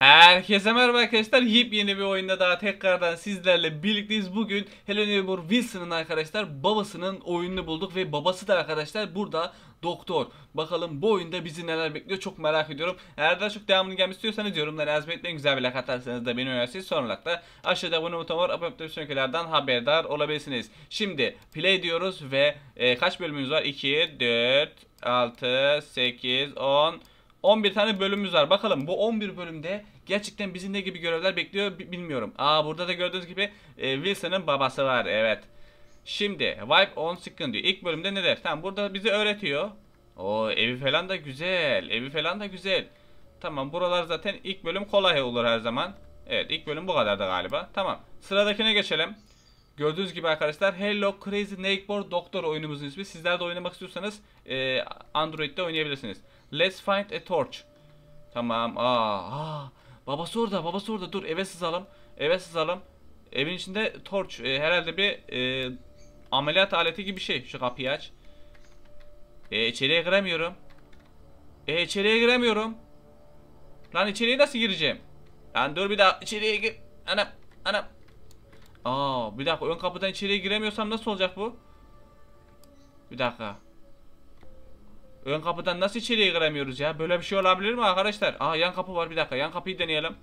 Herkese merhaba arkadaşlar. Yepyeni bir oyunda daha tekrardan sizlerle birlikteyiz. Bugün Helen Eivor Wilson'ın arkadaşlar babasının oyununu bulduk ve babası da arkadaşlar burada doktor. Bakalım bu oyunda bizi neler bekliyor çok merak ediyorum. Eğer daha çok devamını gelmek istiyorsanız yorumlara yazmayı unutmayın. Güzel bir like atarsanız da beni önersiniz. Son olarak da aşağıda abone buton var. Abone haberdar olabilirsiniz. Şimdi play diyoruz ve e, kaç bölümümüz var? 2, 4, 6, 8, 10, 11 tane bölümümüz var. Bakalım bu 11 bölümde gerçekten bizi ne gibi görevler bekliyor bilmiyorum. Aa burada da gördüğünüz gibi e, Wilson'ın babası var. Evet. Şimdi wipe on second diyor. İlk bölümde ne der? Tamam burada bizi öğretiyor. O evi falan da güzel. Evi falan da güzel. Tamam buralar zaten ilk bölüm kolay olur her zaman. Evet ilk bölüm bu kadardı galiba. Tamam sıradakine geçelim. Gördüğünüz gibi arkadaşlar Hello Crazy Nakeboard Doctor oyunumuzun ismi. Sizler de oynamak istiyorsanız e, Android'de oynayabilirsiniz. Let's find a torch. Tamam. Aa, aa. Babası orada, babası orada. Dur eve sızalım. Eve sızalım. Evin içinde torch. E, herhalde bir e, ameliyat aleti gibi bir şey. Şu kapıyı aç. E, içeriye giremiyorum. E, içeriye giremiyorum. Lan içeriye nasıl gireceğim? Lan dur bir daha içeriye gir. Anam, anam. Aa bir dakika ön kapıdan içeriye giremiyorsam nasıl olacak bu? Bir dakika. Ön kapıdan nasıl içeriye giremiyoruz ya? Böyle bir şey olabilir mi arkadaşlar? Aa yan kapı var bir dakika. Yan kapıyı deneyelim.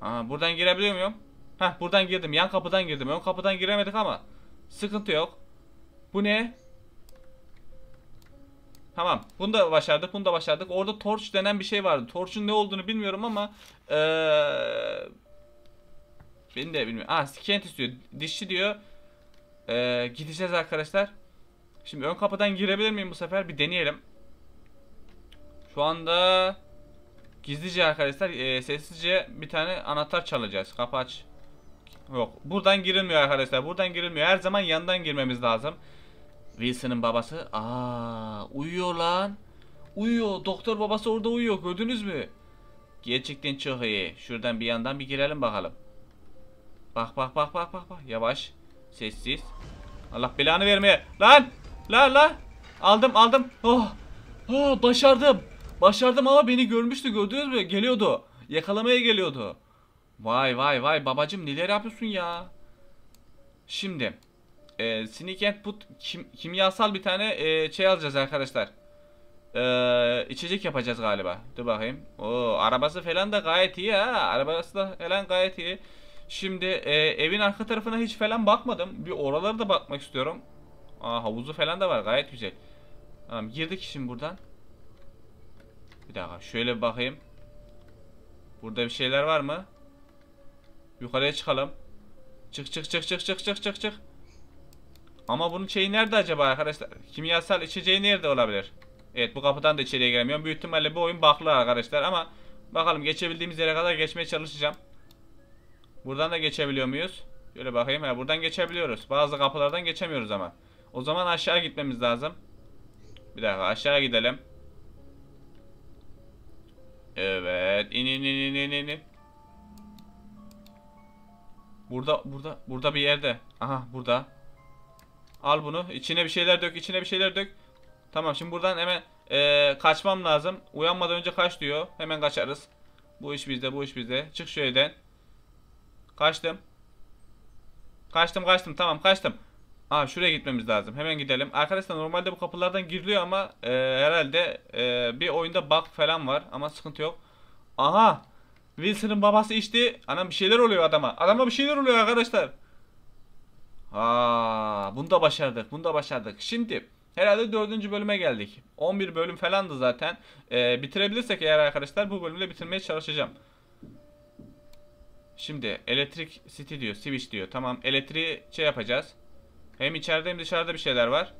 Aa buradan girebiliyor muyum? Heh buradan girdim. Yan kapıdan girdim. Ön kapıdan giremedik ama. Sıkıntı yok. Bu ne? Tamam. Bunu da başardık. Bunu da başardık. Orada torch denen bir şey vardı. Torch'un ne olduğunu bilmiyorum ama. Eee Beni de bilmiyorum. Aa ah, Kent istiyor. Dişçi diyor. Ee, gideceğiz arkadaşlar. Şimdi ön kapıdan girebilir miyim bu sefer? Bir deneyelim. Şu anda gizlice arkadaşlar e, sessizce bir tane anahtar çalacağız. Kapı aç. Yok. Buradan girilmiyor arkadaşlar. Buradan girilmiyor. Her zaman yandan girmemiz lazım. Wilson'ın babası. Aa, uyuyor lan. Uyuyor. Doktor babası orada uyuyor. Gördünüz mü? Gerçekten çok iyi. Şuradan bir yandan bir girelim bakalım. Bak bak bak bak bak bak. Yavaş. Sessiz. Allah belanı vermeye. Lan! Lan lan! Aldım aldım. Oh! Oh başardım. Başardım ama beni görmüştü gördünüz mü? Geliyordu. Yakalamaya geliyordu. Vay vay vay babacım neler yapıyorsun ya? Şimdi e, Sneak and Put kim, kimyasal bir tane e, şey alacağız arkadaşlar. E, içecek yapacağız galiba. Dur bakayım. Oo, arabası falan da gayet iyi ha. Arabası da falan gayet iyi. Şimdi e, evin arka tarafına hiç falan bakmadım. Bir oralara da bakmak istiyorum. Aa, havuzu falan da var gayet güzel. Tamam girdik şimdi buradan. Bir dakika şöyle bir bakayım. Burada bir şeyler var mı? Yukarıya çıkalım. Çık çık çık çık çık çık çık çık. Ama bunun şeyi nerede acaba arkadaşlar? Kimyasal içeceği nerede olabilir? Evet bu kapıdan da içeriye giremiyorum. Büyük ihtimalle bu oyun baklı arkadaşlar ama bakalım geçebildiğimiz yere kadar geçmeye çalışacağım. Buradan da geçebiliyor muyuz? Şöyle bakayım. Ha, buradan geçebiliyoruz. Bazı kapılardan geçemiyoruz ama. O zaman aşağı gitmemiz lazım. Bir dakika aşağı gidelim. Evet. İn in in in in in. Burada burada burada bir yerde. Aha burada. Al bunu. İçine bir şeyler dök. İçine bir şeyler dök. Tamam şimdi buradan hemen ee, kaçmam lazım. Uyanmadan önce kaç diyor. Hemen kaçarız. Bu iş bizde bu iş bizde. Çık şu evden. Kaçtım. Kaçtım kaçtım tamam kaçtım. Aa şuraya gitmemiz lazım. Hemen gidelim. Arkadaşlar normalde bu kapılardan giriliyor ama e, herhalde e, bir oyunda bug falan var. Ama sıkıntı yok. Aha. Wilson'ın babası içti. Anam bir şeyler oluyor adama. Adama bir şeyler oluyor arkadaşlar. Aa, bunu da başardık. Bunu da başardık. Şimdi herhalde dördüncü bölüme geldik. 11 bölüm falandı zaten. E, bitirebilirsek eğer arkadaşlar bu bölümde bitirmeye çalışacağım. Şimdi elektrik city diyor. Switch diyor. Tamam elektriği şey yapacağız. Hem içeride hem dışarıda bir şeyler var.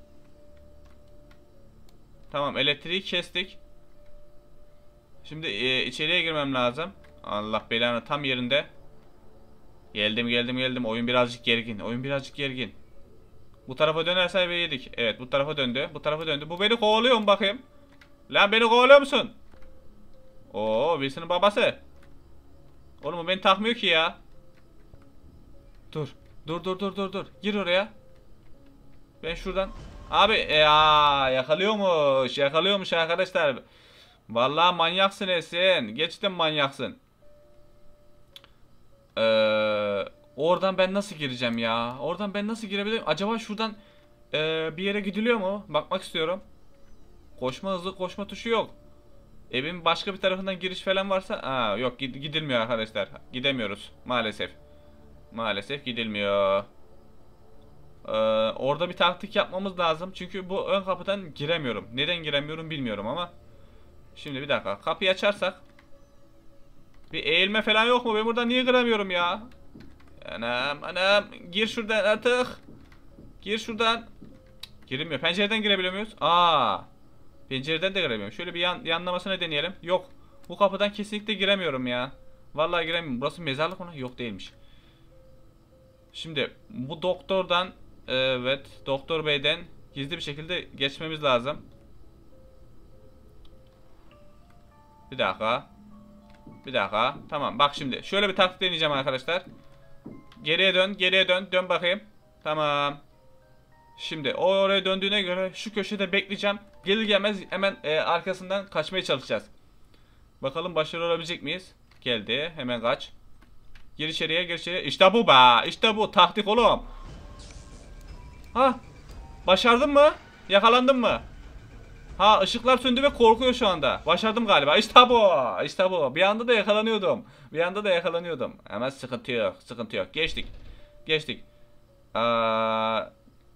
Tamam elektriği kestik. Şimdi e, içeriye girmem lazım. Allah belanı tam yerinde. Geldim geldim geldim. Oyun birazcık gergin. Oyun birazcık gergin. Bu tarafa dönerse bir yedik. Evet bu tarafa döndü. Bu tarafa döndü. Bu beni kovalıyor mu bakayım? Lan beni kovalıyor musun? Oo Wilson'ın babası. Oğlum o beni takmıyor ki ya. Dur. Dur dur dur dur dur. Gir oraya. Ben şuradan. Abi ya e, yakalıyormuş. Yakalıyormuş arkadaşlar. Vallahi manyaksın Esin. Geçtim manyaksın. Ee, oradan ben nasıl gireceğim ya? Oradan ben nasıl girebilirim? Acaba şuradan e, bir yere gidiliyor mu? Bakmak istiyorum. Koşma hızlı koşma tuşu yok. Evin başka bir tarafından giriş falan varsa... Aa yok gidilmiyor arkadaşlar. Gidemiyoruz maalesef. Maalesef gidilmiyor. Ee, orada bir taktik yapmamız lazım. Çünkü bu ön kapıdan giremiyorum. Neden giremiyorum bilmiyorum ama. Şimdi bir dakika. Kapıyı açarsak. Bir eğilme falan yok mu? Ben burada niye giremiyorum ya? Anam anam. Gir şuradan artık. Gir şuradan. girmiyor. Pencereden girebiliyor muyuz? Aaa. Pencereden de giremiyorum. Şöyle bir yan, yanlamasına deneyelim. Yok. Bu kapıdan kesinlikle giremiyorum ya. Vallahi giremiyorum. Burası mezarlık mı? Yok değilmiş. Şimdi bu doktordan evet doktor beyden gizli bir şekilde geçmemiz lazım. Bir dakika. Bir dakika. Tamam bak şimdi. Şöyle bir taktik deneyeceğim arkadaşlar. Geriye dön. Geriye dön. Dön bakayım. Tamam. Şimdi o oraya döndüğüne göre şu köşede bekleyeceğim. Gelir gelmez hemen e, arkasından kaçmaya çalışacağız. Bakalım başarılı olabilecek miyiz? Geldi. Hemen kaç. Gir içeriye gir içeriye. İşte bu be. İşte bu. Taktik oğlum. Ha. Başardın mı? Yakalandın mı? Ha ışıklar söndü ve korkuyor şu anda. Başardım galiba. İşte bu. İşte bu. Bir anda da yakalanıyordum. Bir anda da yakalanıyordum. Hemen sıkıntı yok. Sıkıntı yok. Geçtik. Geçtik. Aa,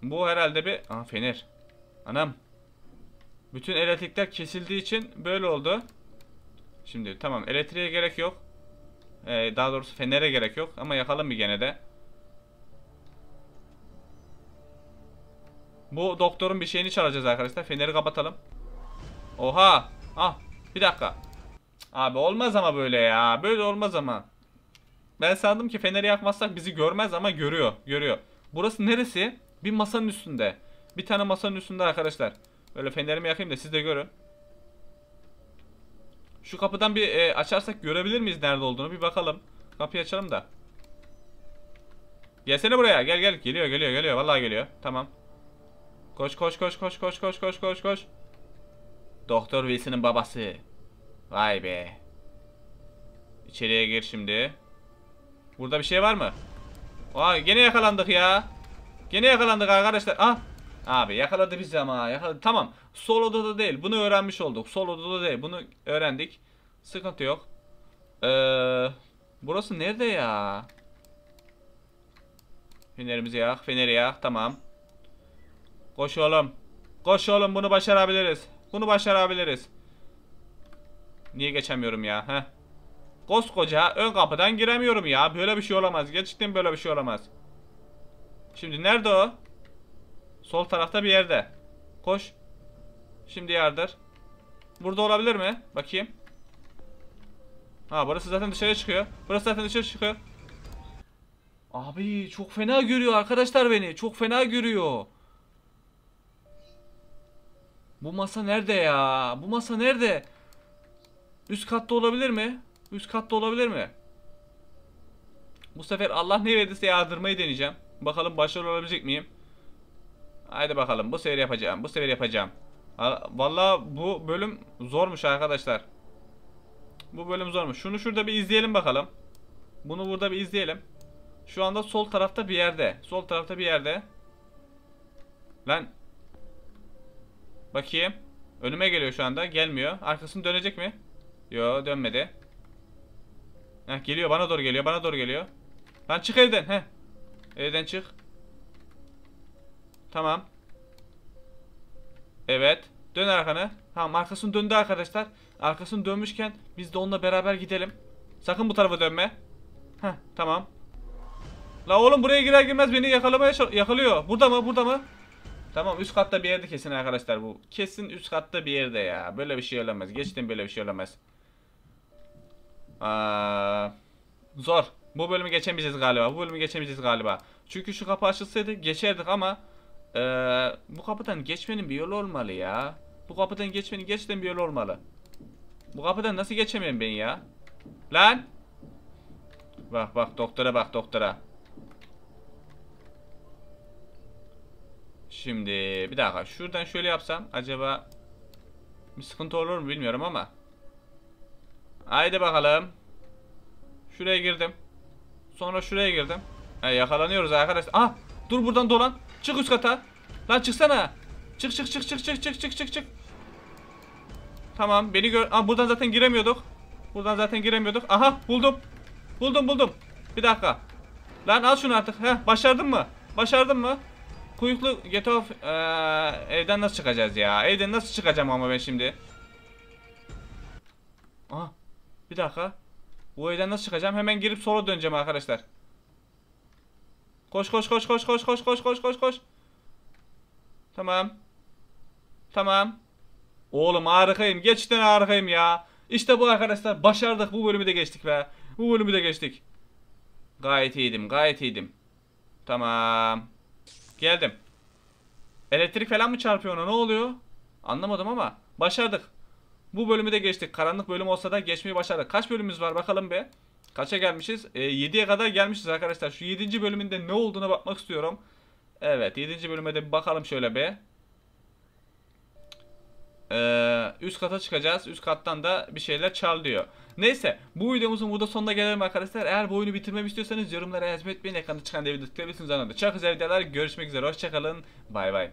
bu herhalde bir... Aa fener. Anam. Bütün elektrikler kesildiği için böyle oldu. Şimdi tamam elektriğe gerek yok. Ee, daha doğrusu fenere gerek yok ama yakalım bir gene de. Bu doktorun bir şeyini çalacağız arkadaşlar. Feneri kapatalım. Oha. Ah bir dakika. Abi olmaz ama böyle ya. Böyle olmaz ama. Ben sandım ki feneri yakmazsak bizi görmez ama görüyor. Görüyor. Burası neresi? Bir masanın üstünde. Bir tane masanın üstünde arkadaşlar. Öyle fenerimi yakayım da siz de görün. Şu kapıdan bir e, açarsak görebilir miyiz nerede olduğunu bir bakalım. Kapıyı açalım da. Gelsene buraya. Gel gel. Geliyor geliyor geliyor. Vallahi geliyor. Tamam. Koş koş koş koş koş koş koş koş koş. Doktor Wilson'ın babası. Vay be. İçeriye gir şimdi. Burada bir şey var mı? Aa gene yakalandık ya. Gene yakalandık arkadaşlar. Ah Abi yakaladı bizi ama yakaladı. Tamam. Sol odada değil. Bunu öğrenmiş olduk. Sol odada değil. Bunu öğrendik. Sıkıntı yok. Ee, burası nerede ya? Fenerimizi yak. Feneri yak. Tamam. Koş oğlum. Koş oğlum. Bunu başarabiliriz. Bunu başarabiliriz. Niye geçemiyorum ya? Heh. Koskoca ön kapıdan giremiyorum ya. Böyle bir şey olamaz. Gerçekten böyle bir şey olamaz. Şimdi nerede o? Sol tarafta bir yerde. Koş. Şimdi yardır. Burada olabilir mi? Bakayım. Ha burası zaten dışarı çıkıyor. Burası zaten dışarı çıkıyor. Abi çok fena görüyor arkadaşlar beni. Çok fena görüyor. Bu masa nerede ya? Bu masa nerede? Üst katta olabilir mi? Üst katta olabilir mi? Bu sefer Allah ne verdiyse yağdırmayı deneyeceğim. Bakalım başarılı olabilecek miyim? Haydi bakalım bu sefer yapacağım. Bu sefer yapacağım. Vallahi bu bölüm zormuş arkadaşlar. Bu bölüm zormuş. Şunu şurada bir izleyelim bakalım. Bunu burada bir izleyelim. Şu anda sol tarafta bir yerde. Sol tarafta bir yerde. Lan. Bakayım. Önüme geliyor şu anda. Gelmiyor. Arkasını dönecek mi? Yo dönmedi. Heh, geliyor bana doğru geliyor. Bana doğru geliyor. Lan çık evden. Heh. Evden çık. Tamam. Evet. Dön arkanı. Tamam arkasını döndü arkadaşlar. Arkasını dönmüşken biz de onunla beraber gidelim. Sakın bu tarafa dönme. Heh tamam. La oğlum buraya girer girmez beni yakalamaya yakalıyor. Burada mı? Burada mı? Tamam üst katta bir yerde kesin arkadaşlar bu. Kesin üst katta bir yerde ya. Böyle bir şey olamaz. Geçtim böyle bir şey olamaz. Aa, zor. Bu bölümü geçemeyeceğiz galiba. Bu bölümü geçemeyeceğiz galiba. Çünkü şu kapı açılsaydı geçerdik ama ee, bu kapıdan geçmenin bir yolu olmalı ya. Bu kapıdan geçmenin gerçekten bir yolu olmalı. Bu kapıdan nasıl geçemem ben ya? Lan! Bak bak doktora bak doktora. Şimdi bir dakika şuradan şöyle yapsam acaba bir sıkıntı olur mu bilmiyorum ama. Haydi bakalım. Şuraya girdim. Sonra şuraya girdim. He, yakalanıyoruz arkadaşlar. Ah dur buradan dolan. Çık üst kata. Lan çıksana. Çık çık çık çık çık çık çık çık çık. Tamam beni gör. Aa, buradan zaten giremiyorduk. Buradan zaten giremiyorduk. Aha buldum. Buldum buldum. Bir dakika. Lan al şunu artık. Heh başardın mı? Başardın mı? Kuyuklu get off. Ee, evden nasıl çıkacağız ya? Evden nasıl çıkacağım ama ben şimdi? Aha. Bir dakika. Bu evden nasıl çıkacağım? Hemen girip sola döneceğim arkadaşlar. Koş koş koş koş koş koş koş koş koş koş. Tamam. Tamam. Oğlum harikayım. Geçten harikayım ya. İşte bu arkadaşlar. Başardık. Bu bölümü de geçtik be. Bu bölümü de geçtik. Gayet iyiydim. Gayet iyiydim. Tamam. Geldim. Elektrik falan mı çarpıyor ona? Ne oluyor? Anlamadım ama. Başardık. Bu bölümü de geçtik. Karanlık bölüm olsa da geçmeyi başardık. Kaç bölümümüz var bakalım be. Kaça gelmişiz? E, 7'ye kadar gelmişiz arkadaşlar. Şu 7. bölümünde ne olduğuna bakmak istiyorum. Evet 7. bölüme de bir bakalım şöyle be. Ee, üst kata çıkacağız. Üst kattan da bir şeyler çal diyor. Neyse bu videomuzun burada sonuna gelelim arkadaşlar. Eğer bu oyunu bitirmemi istiyorsanız yorumlara yazmayı unutmayın. Ekranda çıkan devre tıklayabilirsiniz. Anında. Çok güzel videolar. Görüşmek üzere. Hoşçakalın. Bay bay.